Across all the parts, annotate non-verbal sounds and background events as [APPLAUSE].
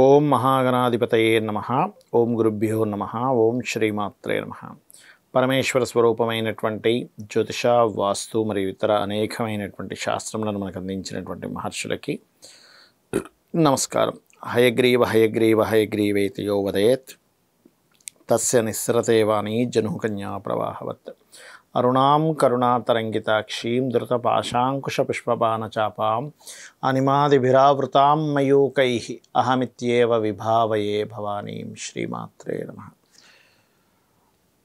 ఓం మహాగణాధిపతయే నమ ఓం గురుభ్యో నమ ఓం శ్రీమాత్రే నమ పరమేశ్వర స్వరూపమైనటువంటి జ్యోతిష వాస్తు మరియు ఇతర అనేకమైనటువంటి శాస్త్రములను మనకు అందించినటువంటి మహర్షులకి నమస్కారం హయగ్రీవ హయగ్రీవ హయగ్రీవేతి యో వదయత్ తస్య నిస్రతేవాణి జనుకన్యా ప్రవాహవత్ అరుణాం కరుణాతరంగితాక్షీం ధృతపాశాంకుశపుష్పబాణచాపాం అనిమాదిభిరావృతాం మయూకై అహమిత్యేవ విభావయే భవానీం శ్రీమాత్రే నమ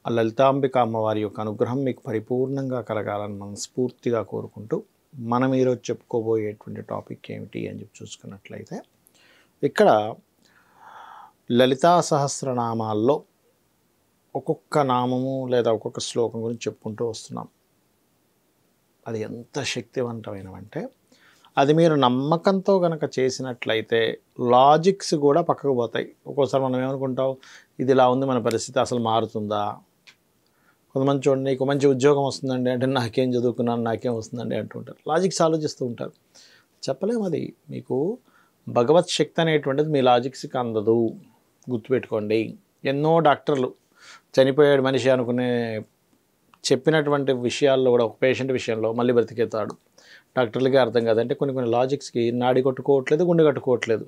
ఆ లలితాంబిక అమ్మవారి యొక్క అనుగ్రహం మీకు పరిపూర్ణంగా కలగాలని మనస్ఫూర్తిగా కోరుకుంటూ మనం ఈరోజు చెప్పుకోబోయేటువంటి టాపిక్ ఏమిటి అని చెప్పి చూసుకున్నట్లయితే ఇక్కడ లలితా సహస్రనామాల్లో ఒక్కొక్క నామము లేదా ఒక్కొక్క శ్లోకం గురించి చెప్పుకుంటూ వస్తున్నాం అది ఎంత శక్తివంతమైనవంటే అది మీరు నమ్మకంతో కనుక చేసినట్లయితే లాజిక్స్ కూడా పక్కకు పోతాయి ఒక్కోసారి మనం ఏమనుకుంటాం ఇది ఇలా ఉంది మన పరిస్థితి అసలు మారుతుందా కొంతమంది చూడండి నీకు మంచి ఉద్యోగం వస్తుందండి అంటే నాకేం చదువుకున్నాను నాకేం వస్తుందండి అంటుంటారు లాజిక్స్ ఆలోచిస్తూ ఉంటారు చెప్పలేము అది మీకు భగవత్ శక్తి అనేటువంటిది మీ లాజిక్స్కి అందదు గుర్తుపెట్టుకోండి ఎన్నో డాక్టర్లు చనిపోయాడు మనిషి అనుకునే చెప్పినటువంటి విషయాల్లో కూడా ఒక పేషెంట్ విషయంలో మళ్ళీ బ్రతికేతాడు డాక్టర్లకి అర్థం కాదంటే కొన్ని కొన్ని లాజిక్స్కి నాడి కొట్టుకోవట్లేదు గుండె కట్టుకోవట్లేదు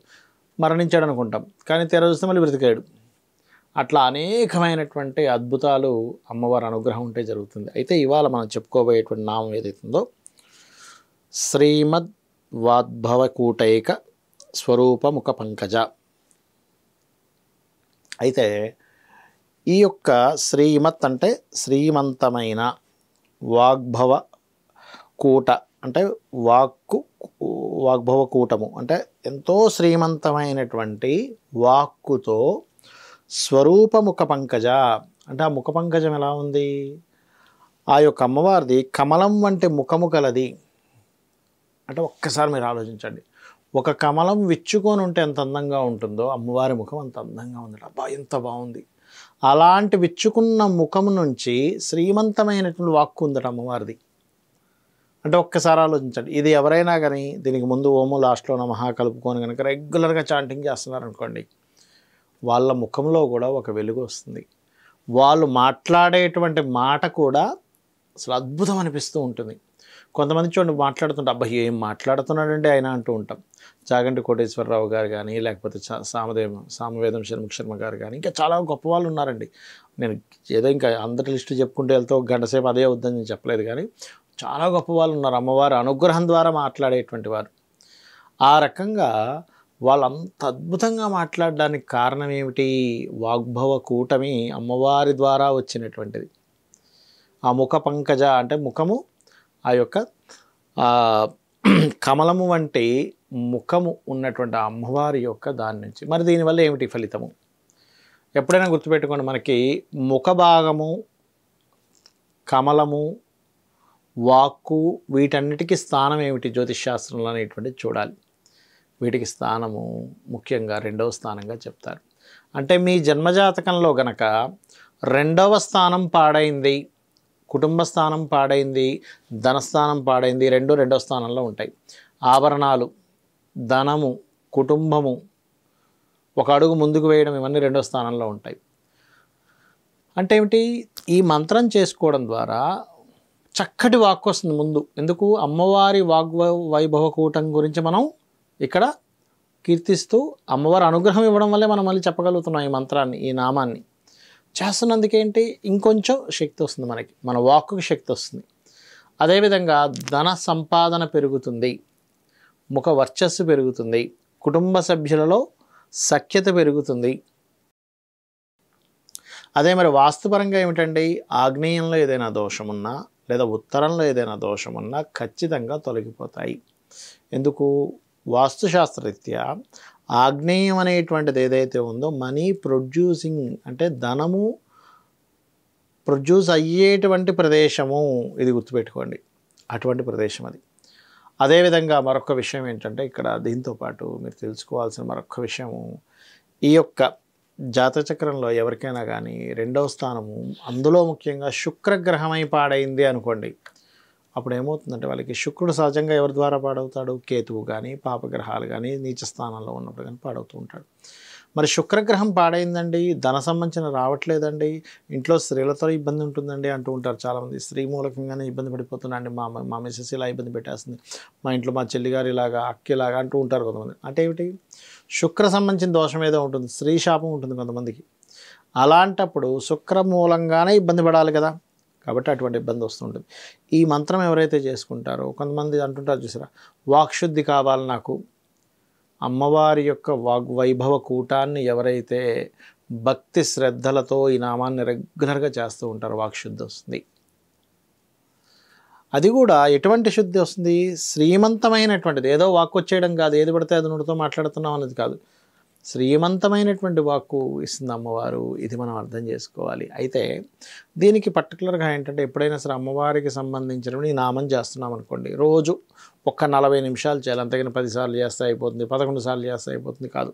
మరణించాడు అనుకుంటాం కానీ తెర చూస్తే మళ్ళీ బ్రతికాడు అట్లా అనేకమైనటువంటి అద్భుతాలు అమ్మవారి అనుగ్రహం ఉంటే జరుగుతుంది అయితే ఇవాళ మనం చెప్పుకోబోయేటువంటి నామం ఏదైతుందో శ్రీమద్ వాద్భవ కూటైక స్వరూపముఖ పంకజ అయితే ఈ యొక్క శ్రీమత్ అంటే శ్రీమంతమైన వాగ్భవ కూట అంటే వాక్కు వాగ్భవ కూటము అంటే ఎంతో శ్రీమంతమైనటువంటి వాక్కుతో స్వరూప ముఖ పంకజ అంటే ఆ ముఖ పంకజం ఎలా ఉంది ఆ యొక్క అమ్మవారిది కమలం వంటి ముఖము కలది అంటే ఒక్కసారి మీరు ఆలోచించండి ఒక కమలం విచ్చుకొని ఉంటే ఎంత అందంగా ఉంటుందో అమ్మవారి ముఖం అంత అందంగా ఉంది అబ్బా ఎంత బాగుంది అలాంటి విచ్చుకున్న ముఖం నుంచి శ్రీమంతమైనటువంటి వాక్కు ఉందట అమ్మవారిది అంటే ఒక్కసారి ఆలోచించండి ఇది ఎవరైనా కానీ దీనికి ముందు ఓము లాస్ట్లో నమహా కలుపుకొని కనుక రెగ్యులర్గా చాంటింగ్ చేస్తున్నారు అనుకోండి వాళ్ళ ముఖంలో కూడా ఒక వెలుగు వస్తుంది వాళ్ళు మాట్లాడేటువంటి మాట కూడా అసలు అద్భుతం అనిపిస్తూ ఉంటుంది కొంతమంది చూడండి మాట్లాడుతుంటే అబ్బాయి ఏం మాట్లాడుతున్నాడండి ఆయన అంటూ ఉంటాం జాగంటి కోటేశ్వరరావు గారు కానీ లేకపోతే సామదేవ సామవేదం శర్మక్ శర్మ గారు కానీ ఇంకా చాలా గొప్ప వాళ్ళు ఉన్నారండి నేను ఏదో ఇంకా అందరి లిస్టు చెప్పుకుంటే వెళ్తే ఒక గంట సేపు అదే వద్దని నేను చెప్పలేదు కానీ చాలా గొప్ప వాళ్ళు ఉన్నారు అమ్మవారి అనుగ్రహం ద్వారా మాట్లాడేటువంటి వారు ఆ రకంగా వాళ్ళంత అద్భుతంగా మాట్లాడడానికి కారణం ఏమిటి వాగ్భవ కూటమి అమ్మవారి ద్వారా వచ్చినటువంటిది ఆ ముఖ పంకజ అంటే ముఖము ఆ యొక్క [CLEARS THROAT] కమలము వంటి ముఖము ఉన్నటువంటి అమ్మవారి యొక్క దాని నుంచి మరి దీనివల్ల ఏమిటి ఫలితము ఎప్పుడైనా గుర్తుపెట్టుకోండి మనకి ముఖ భాగము కమలము వాక్కు వీటన్నిటికీ స్థానం ఏమిటి జ్యోతిష్ శాస్త్రంలో అనేటువంటిది చూడాలి వీటికి స్థానము ముఖ్యంగా రెండవ స్థానంగా చెప్తారు అంటే మీ జన్మజాతకంలో గనక రెండవ స్థానం పాడైంది కుటుంబ స్థానం పాడైంది ధనస్థానం పాడైంది రెండు రెండో స్థానంలో ఉంటాయి ఆభరణాలు ధనము కుటుంబము ఒక అడుగు ముందుకు వేయడం ఇవన్నీ రెండో స్థానంలో ఉంటాయి అంటే ఏమిటి ఈ మంత్రం చేసుకోవడం ద్వారా చక్కటి వాక్ వస్తుంది ముందు ఎందుకు అమ్మవారి వాగ్ వైభవ కూటం గురించి మనం ఇక్కడ కీర్తిస్తూ అమ్మవారి అనుగ్రహం ఇవ్వడం వల్లే మనం మళ్ళీ చెప్పగలుగుతున్నాం ఈ మంత్రాన్ని ఈ నామాన్ని చేస్తున్నందుకేంటి ఇంకొంచెం శక్తి వస్తుంది మనకి మన వాక్కు శక్తి వస్తుంది అదేవిధంగా ధన సంపాదన పెరుగుతుంది ముఖ వర్చస్సు పెరుగుతుంది కుటుంబ సభ్యులలో సఖ్యత పెరుగుతుంది అదే మరి వాస్తుపరంగా ఏమిటండి ఆగ్నేయంలో ఏదైనా దోషమున్నా లేదా ఉత్తరంలో ఏదైనా దోషమున్నా ఖచ్చితంగా తొలగిపోతాయి ఎందుకు వాస్తుశాస్త్రరీత్యా ఆగ్నేయం అనేటువంటిది ఏదైతే ఉందో మనీ ప్రొడ్యూసింగ్ అంటే ధనము ప్రొడ్యూస్ అయ్యేటువంటి ప్రదేశము ఇది గుర్తుపెట్టుకోండి అటువంటి ప్రదేశం అది అదేవిధంగా మరొక విషయం ఏంటంటే ఇక్కడ దీంతోపాటు మీరు తెలుసుకోవాల్సిన మరొక విషయము ఈ యొక్క జాతచక్రంలో ఎవరికైనా కానీ రెండవ స్థానము అందులో ముఖ్యంగా శుక్రగ్రహమై పాడైంది అనుకోండి అప్పుడు ఏమవుతుందంటే వాళ్ళకి శుక్రుడు సహజంగా ఎవరి ద్వారా పాడవుతాడు కేతువు కానీ పాపగ్రహాలు కానీ నీచ స్థానంలో ఉన్నప్పుడు కానీ పాడవుతూ ఉంటాడు మరి శుక్రగ్రహం పాడైందండి ధన సంబంధించిన రావట్లేదండి ఇంట్లో స్త్రీలతో ఇబ్బంది ఉంటుందండి అంటూ ఉంటారు చాలామంది స్త్రీ మూలకంగానే ఇబ్బంది పడిపోతుందండి మా మా మిసెస్ ఇలా ఇబ్బంది పెట్టేస్తుంది మా ఇంట్లో మా చెల్లిగారు ఇలాగా అక్క ఇలాగా అంటూ ఉంటారు కొంతమంది అంటే ఏమిటి శుక్ర సంబంధించిన దోషం ఏదో ఉంటుంది స్త్రీ శాపం ఉంటుంది కొంతమందికి అలాంటప్పుడు శుక్ర మూలంగానే ఇబ్బంది పడాలి కదా కాబట్టి అటువంటి ఇబ్బంది వస్తుంటుంది ఈ మంత్రం ఎవరైతే చేసుకుంటారో కొంతమంది అంటుంటారు చూసారా వాక్శుద్ధి కావాలి నాకు అమ్మవారి యొక్క వాగ్ వైభవ కూటాన్ని ఎవరైతే భక్తి శ్రద్ధలతో ఈ నామాన్ని రెగ్యులర్గా చేస్తూ ఉంటారు వాక్శుద్ధి వస్తుంది అది కూడా ఎటువంటి శుద్ధి వస్తుంది శ్రీమంతమైనటువంటిది ఏదో వాక్ వచ్చేయడం కాదు ఏది పడితే అది నుడితో మాట్లాడుతున్నాం అనేది కాదు శ్రీమంతమైనటువంటి వాక్కు ఇస్తుంది అమ్మవారు ఇది మనం అర్థం చేసుకోవాలి అయితే దీనికి పర్టికులర్గా ఏంటంటే ఎప్పుడైనా సరే అమ్మవారికి ఈ నామం చేస్తున్నాం అనుకోండి రోజు ఒక్క నలభై నిమిషాలు చేయాలి అంతగిన పదిసార్లు చేస్తే అయిపోతుంది పదకొండు సార్లు చేస్తే అయిపోతుంది కాదు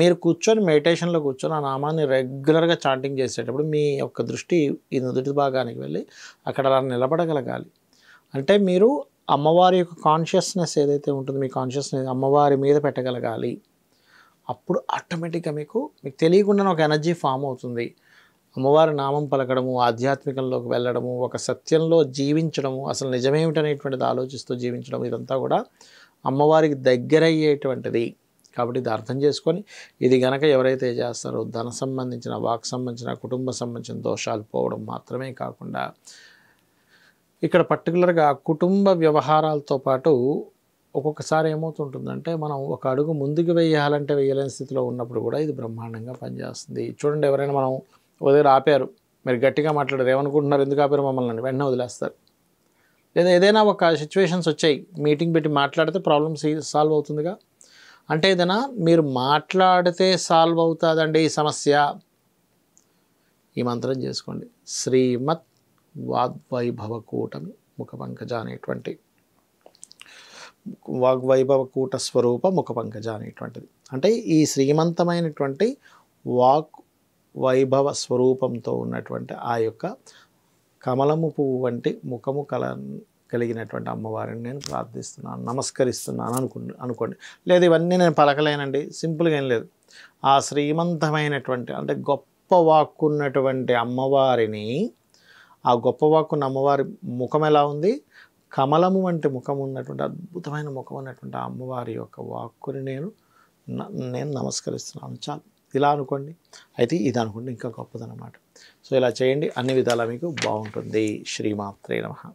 మీరు కూర్చొని మెడిటేషన్లో కూర్చొని ఆ నామాన్ని రెగ్యులర్గా చాంటింగ్ చేసేటప్పుడు మీ యొక్క దృష్టి ఈ నుదుటి భాగానికి వెళ్ళి అక్కడ అలా నిలబడగలగాలి అంటే మీరు అమ్మవారి యొక్క కాన్షియస్నెస్ ఏదైతే ఉంటుందో మీ కాన్షియస్నెస్ అమ్మవారి మీద పెట్టగలగాలి అప్పుడు ఆటోమేటిక్గా మీకు మీకు తెలియకుండా ఒక ఎనర్జీ ఫామ్ అవుతుంది అమ్మవారి నామం పలకడము ఆధ్యాత్మికంలోకి వెళ్ళడము ఒక సత్యంలో జీవించడము అసలు నిజమేమిటనేటువంటిది ఆలోచిస్తూ జీవించడం ఇదంతా కూడా అమ్మవారికి దగ్గరయ్యేటువంటిది కాబట్టి ఇది అర్థం చేసుకొని ఇది గనక ఎవరైతే చేస్తారో ధన సంబంధించిన వాక్ సంబంధించిన కుటుంబ సంబంధించిన దోషాలు పోవడం మాత్రమే కాకుండా ఇక్కడ పర్టికులర్గా కుటుంబ వ్యవహారాలతో పాటు ఒక్కొక్కసారి ఏమవుతుంటుందంటే మనం ఒక అడుగు ముందుకు వేయాలంటే వేయలేని స్థితిలో ఉన్నప్పుడు కూడా ఇది బ్రహ్మాండంగా పనిచేస్తుంది చూడండి ఎవరైనా మనం ఉదయం ఆపారు మీరు గట్టిగా మాట్లాడారు ఏమనుకుంటున్నారు ఎందుకు ఆపారు మమ్మల్ని వెంటనే వదిలేస్తారు లేదా ఏదైనా ఒక సిచ్యువేషన్స్ వచ్చాయి మీటింగ్ పెట్టి మాట్లాడితే ప్రాబ్లమ్ సాల్వ్ అవుతుందిగా అంటే ఏదైనా మీరు మాట్లాడితే సాల్వ్ అవుతుందండి ఈ సమస్య ఈ మంత్రం చేసుకోండి శ్రీమత్ వాద్వైభవ కూటమి ముఖ పంకజ అనేటువంటి వాగ్వైభవ కూట స్వరూప ముఖ పంకజ అనేటువంటిది అంటే ఈ శ్రీమంతమైనటువంటి వాక్ వైభవ స్వరూపంతో ఉన్నటువంటి ఆ యొక్క కమలము పువ్వు వంటి ముఖము కల కలిగినటువంటి అమ్మవారిని నేను ప్రార్థిస్తున్నాను నమస్కరిస్తున్నాను అనుకు అనుకోండి లేదు ఇవన్నీ నేను పలకలేనండి సింపుల్గా ఏం లేదు ఆ శ్రీమంతమైనటువంటి అంటే గొప్ప వాక్కున్నటువంటి అమ్మవారిని ఆ గొప్ప వాక్కున్న అమ్మవారి ముఖం ఎలా ఉంది కమలము వంటి ముఖం ఉన్నటువంటి అద్భుతమైన ముఖం ఉన్నటువంటి అమ్మవారి యొక్క వాక్కుని నేను నేను నమస్కరిస్తున్నాను చాలు ఇలా అనుకోండి అయితే ఇది అనుకోండి ఇంకా గొప్పదనమాట సో ఇలా చేయండి అన్ని విధాలా మీకు బాగుంటుంది శ్రీమాత్రే నమ